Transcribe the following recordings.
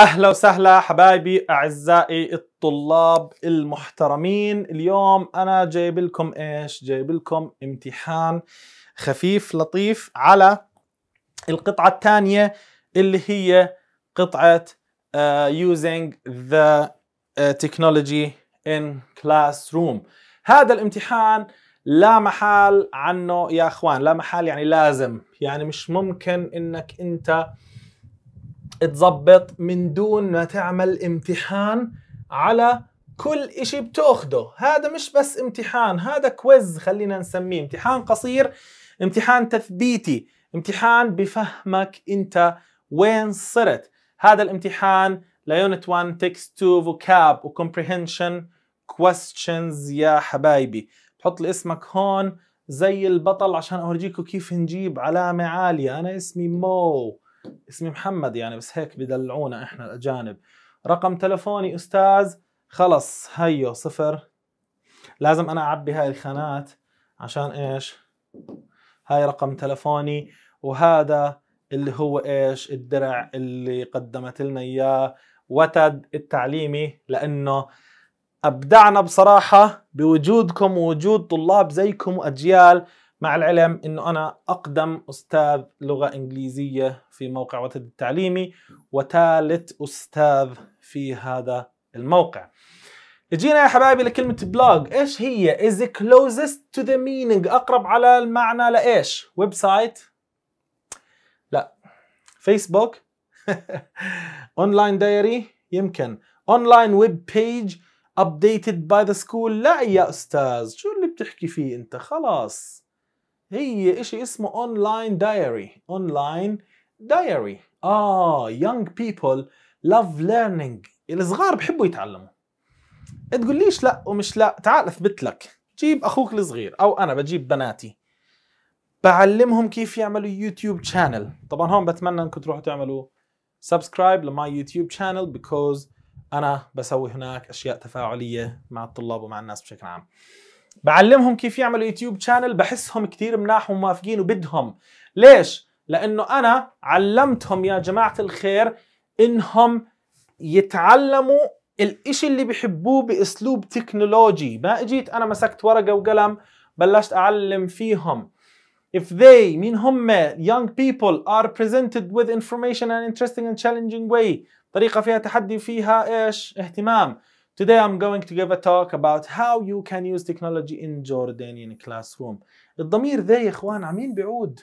اهلا وسهلا حبايبي اعزائي الطلاب المحترمين اليوم انا جايب لكم ايش جايب لكم امتحان خفيف لطيف على القطعه الثانيه اللي هي قطعه uh, using the ان آه، technology in classroom هذا الامتحان لا محال عنه يا اخوان لا محال يعني لازم يعني مش ممكن انك انت تظبط من دون ما تعمل امتحان على كل إشي بتاخده هذا مش بس امتحان هذا كويز خلينا نسميه امتحان قصير امتحان تثبيتي امتحان بفهمك انت وين صرت هذا الامتحان ليونت 1 تكست 2 فوكاب وكومبريهنشن كويستشنز يا حبايبي بحط لي اسمك هون زي البطل عشان اورجيكم كيف نجيب علامة عالية انا اسمي مو اسمي محمد يعني بس هيك بدلعونا احنا الاجانب رقم تلفوني استاذ خلص هيو صفر لازم انا اعبي هاي الخانات عشان ايش هاي رقم تلفوني وهذا اللي هو ايش الدرع اللي قدمت لنا اياه وتد التعليمي لانه ابدعنا بصراحه بوجودكم ووجود طلاب زيكم واجيال مع العلم انه انا اقدم استاذ لغه انجليزيه في موقع وتد التعليمي وثالث استاذ في هذا الموقع. اجينا يا حبايبي لكلمة بلوج، ايش هي؟ is closest to the meaning اقرب على المعنى لايش؟ ويب سايت؟ لا فيسبوك؟ اونلاين دايري؟ يمكن اونلاين ويب بيج updated by the school لا يا استاذ شو اللي بتحكي فيه انت خلاص هي إشي اسمه أونلاين دايري أونلاين دايري آه young people love learning الصغار بحبوا يتعلموا تقوليش لا ومش لا تعال أثبت لك جيب أخوك الصغير أو أنا بجيب بناتي بعلمهم كيف يعملوا يوتيوب شانل طبعا هون بتمنى انكم تروحوا تعملوا سبسكرايب لماي يوتيوب شانل بيكوز انا بسوي هناك اشياء تفاعليه مع الطلاب ومع الناس بشكل عام بعلمهم كيف يعملوا يوتيوب شانل بحسهم كثير مناح وموافقين وبدهم ليش؟ لانه انا علمتهم يا جماعه الخير انهم يتعلموا الإشي اللي بحبوه باسلوب تكنولوجي ما اجيت انا مسكت ورقه وقلم بلشت اعلم فيهم if they مين هم young people are presented with information and interesting and challenging way طريقة فيها تحدي فيها إيش اهتمام Today I'm going to give a talk about how you can use technology in Jordanian classroom. الضمير ذا يا اخوان عمين بيعود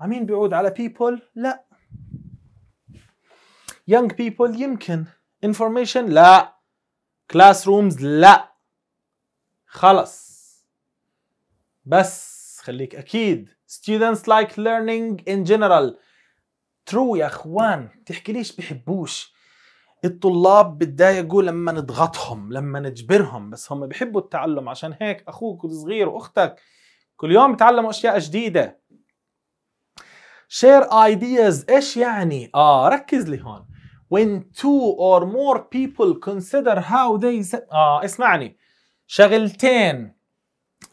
عمين بيعود على people لا young people يمكن information لا Classrooms؟ لا خلص بس خليك اكيد students like learning in general true يا اخوان تحكي ليش بحبوش الطلاب بتضايقوا لما نضغطهم لما نجبرهم بس هم بحبوا التعلم عشان هيك اخوك الصغير واختك كل يوم بتعلموا اشياء جديده share ideas ايش يعني اه ركز لي هون when two or more people consider how they اه اسمعني شغلتين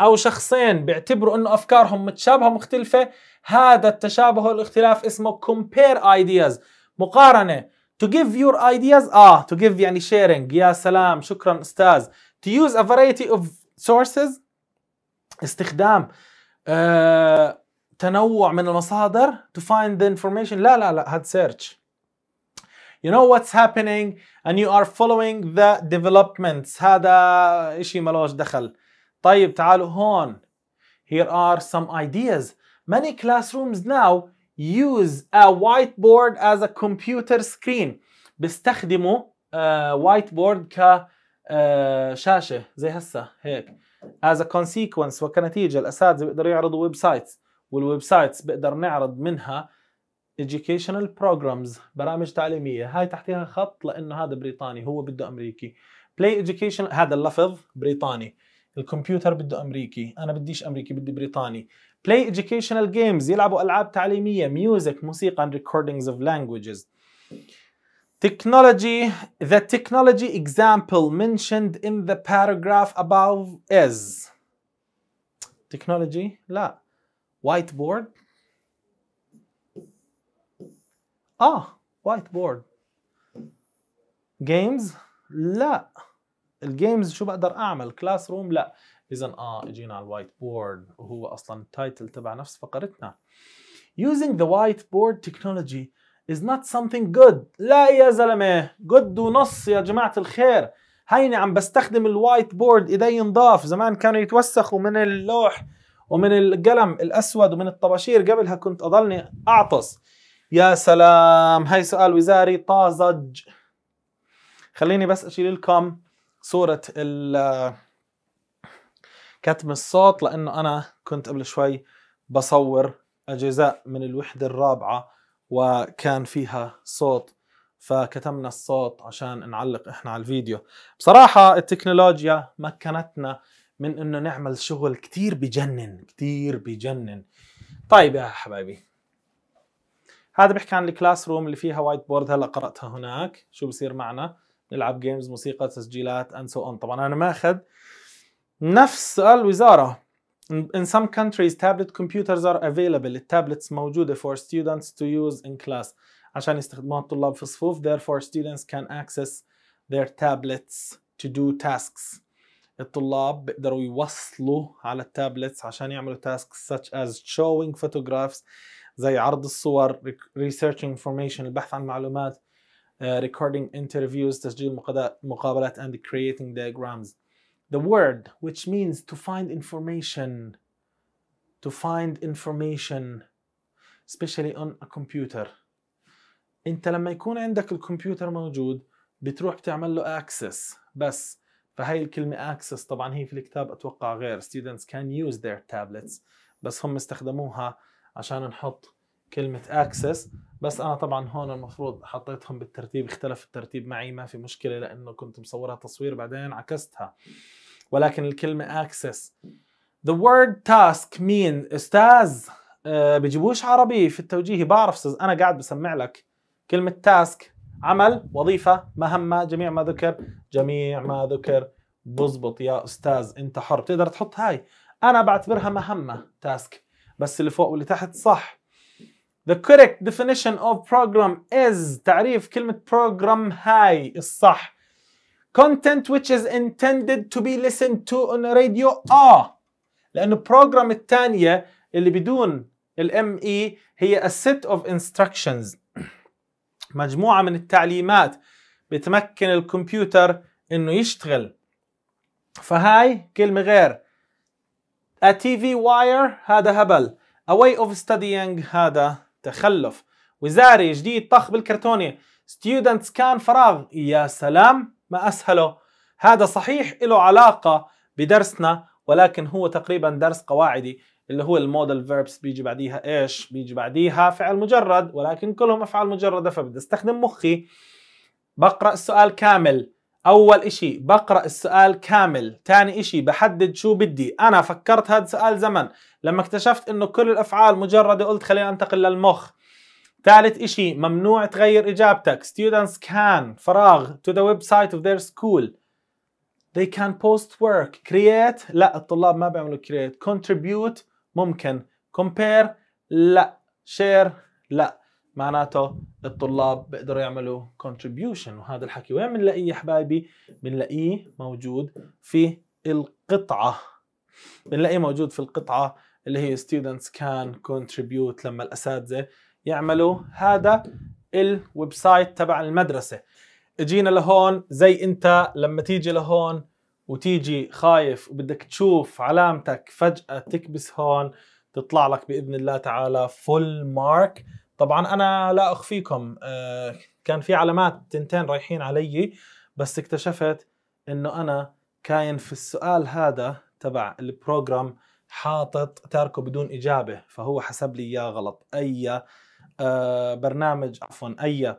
او شخصين بيعتبروا انه افكارهم متشابهه مختلفه هذا التشابه والاختلاف اسمه compare ideas مقارنه to give your ideas ah to give يعني sharing يا salam shukran أستاذ to use a variety of sources استخدام تنوع من المصادر to find the information لا لا لا هاد search you know what's happening and you are following the developments هذا اشي ملوش دخل طيب تعالوا هون here are some ideas many classrooms now use a whiteboard as a computer screen بيستخدموا وايت uh, بورد ك uh, شاشه زي هسه هيك as a consequence وكنتيجه الاساتذه بيقدروا يعرضوا ويب سايتس والويب سايتس بيقدر نعرض منها educational programs برامج تعليميه هاي تحتها خط لانه هذا بريطاني هو بده امريكي play education هذا اللفظ بريطاني الكمبيوتر بده امريكي انا بديش امريكي بدي بريطاني play educational games يلعبوا ألعاب تعليمية music موسيقى and recordings of languages Technology The technology example mentioned in the paragraph above is Technology لا Whiteboard آه ah, whiteboard Games لا الجيمز شو بقدر اعمل كلاس روم لا اذا اه اجينا على الوايت بورد وهو اصلا التايتل تبع نفس فقرتنا using the whiteboard technology is not something good لا يا زلمه جود ونص يا جماعه الخير هيني عم بستخدم الوايت بورد ايدي نضاف زمان كانوا يتوسخوا من اللوح ومن القلم الاسود ومن الطباشير قبلها كنت اضلني اعطس يا سلام هاي سؤال وزاري طازج خليني بس اشيل لكم صوره ال كتم الصوت لانه انا كنت قبل شوي بصور اجزاء من الوحده الرابعه وكان فيها صوت فكتمنا الصوت عشان نعلق احنا على الفيديو بصراحه التكنولوجيا مكنتنا من انه نعمل شغل كتير بجنن كتير بجنن طيب يا حبايبي هذا بيحكي عن الكلاس روم اللي فيها وايت بورد هلا قراتها هناك شو بصير معنا نلعب جيمز موسيقى تسجيلات اند سو اون طبعا انا ماخذ نفس الوزارة In some countries tablet computers are available التابلتس موجودة for students to use in class عشان يستخدموها الطلاب في الصفوف therefore students can access their tablets to do tasks الطلاب بيقدروا يوصلوا على التابلتس عشان يعملوا tasks such as showing photographs زي عرض الصور researching information البحث عن معلومات uh, recording interviews تسجيل مقابلات and creating diagrams the word which means to find information to find information especially on a computer انت لما يكون عندك الكمبيوتر موجود بتروح بتعمل له access بس فهي الكلمة access طبعا هي في الكتاب اتوقع غير students can use their tablets بس هم استخدموها عشان نحط كلمة access بس انا طبعا هون المفروض حطيتهم بالترتيب اختلف الترتيب معي ما في مشكلة لانه كنت مصورها تصوير بعدين عكستها ولكن الكلمة access the word task mean استاذ آه، بجيبوش عربي في التوجيه بعرف استاذ انا قاعد بسمع لك كلمة task عمل وظيفة مهمة جميع ما ذكر جميع ما ذكر بزبط يا استاذ انت حر بتقدر تحط هاي انا بعتبرها مهمة تاسك بس اللي فوق واللي تحت صح The correct definition of program is تعريف كلمة program هاي الصح content which is intended to be listened to on radio اه لأنه البروجرام الثانية اللي بدون الام اي e هي a set of instructions مجموعة من التعليمات بتمكن الكمبيوتر انه يشتغل فهاي كلمة غير a TV wire هذا هبل a way of studying هذا تخلف وزاري جديد طخ بالكرتونة students كان فراغ يا سلام ما أسهله هذا صحيح له علاقة بدرسنا ولكن هو تقريبا درس قواعدي اللي هو المودل فيربس بيجي بعديها ايش بيجي بعديها فعل مجرد ولكن كلهم افعال مجرده فبدي استخدم مخي بقرا السؤال كامل اول اشي بقرا السؤال كامل ثاني اشي بحدد شو بدي انا فكرت هذا سؤال زمن لما اكتشفت انه كل الافعال مجرده قلت خلينا انتقل للمخ ثالث إشي ممنوع تغير إجابتك students can فراغ to the website of their school they can post work create لا الطلاب ما بيعملوا create contribute ممكن compare لا share لا معناته الطلاب بيقدروا يعملوا contribution وهذا الحكي وين بنلاقيه يا حبايبي بنلاقيه موجود في القطعة بنلاقيه موجود في القطعة اللي هي students can contribute لما الأساتذة يعملوا هذا الويب سايت تبع المدرسه اجينا لهون زي انت لما تيجي لهون وتيجي خايف وبدك تشوف علامتك فجأة تكبس هون تطلع لك بإذن الله تعالى فول مارك طبعا أنا لا أخفيكم آه، كان في علامات تنتين رايحين علي بس اكتشفت إنه أنا كاين في السؤال هذا تبع البروجرام حاطط تاركه بدون إجابة فهو حسب لي إياه غلط أي آه، برنامج عفوا اي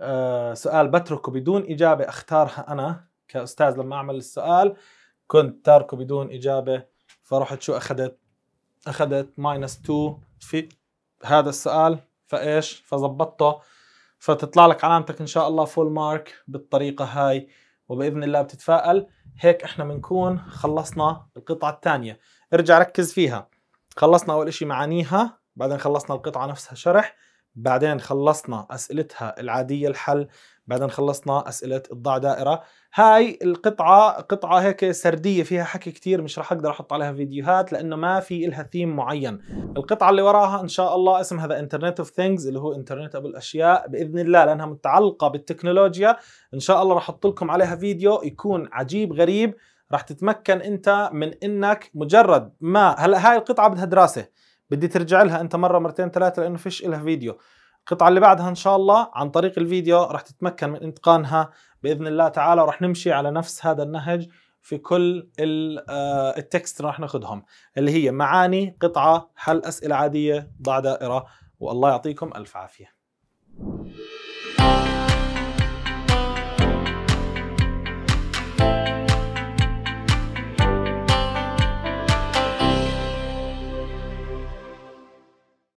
آه، سؤال بتركه بدون اجابه اختارها انا كاستاذ لما اعمل السؤال كنت تاركه بدون اجابه فرحت شو اخذت اخذت ماينس 2 في هذا السؤال فايش فظبطته فتطلع لك علامتك ان شاء الله فول مارك بالطريقه هاي وباذن الله بتتفائل هيك احنا بنكون خلصنا القطعه الثانيه ارجع ركز فيها خلصنا اول شيء معانيها بعدين خلصنا القطعة نفسها شرح بعدين خلصنا أسئلتها العادية الحل بعدين خلصنا أسئلة الضع دائرة هاي القطعة قطعة هيك سردية فيها حكي كتير مش رح أقدر أحط عليها فيديوهات لأنه ما في إلها ثيم معين القطعة اللي وراها إن شاء الله اسمها ذا انترنت اوف Things اللي هو انترنت أبو الأشياء بإذن الله لأنها متعلقة بالتكنولوجيا إن شاء الله رح أحط لكم عليها فيديو يكون عجيب غريب رح تتمكن أنت من إنك مجرد ما هلا هاي القطعة بدها دراسة بدي ترجع لها انت مره مرتين ثلاثه لانه فيش لها فيديو القطعه اللي بعدها ان شاء الله عن طريق الفيديو رح تتمكن من اتقانها باذن الله تعالى ورح نمشي على نفس هذا النهج في كل آه، التكست اللي رح ناخذهم اللي هي معاني قطعه حل اسئله عاديه ضع دائره والله يعطيكم الف عافيه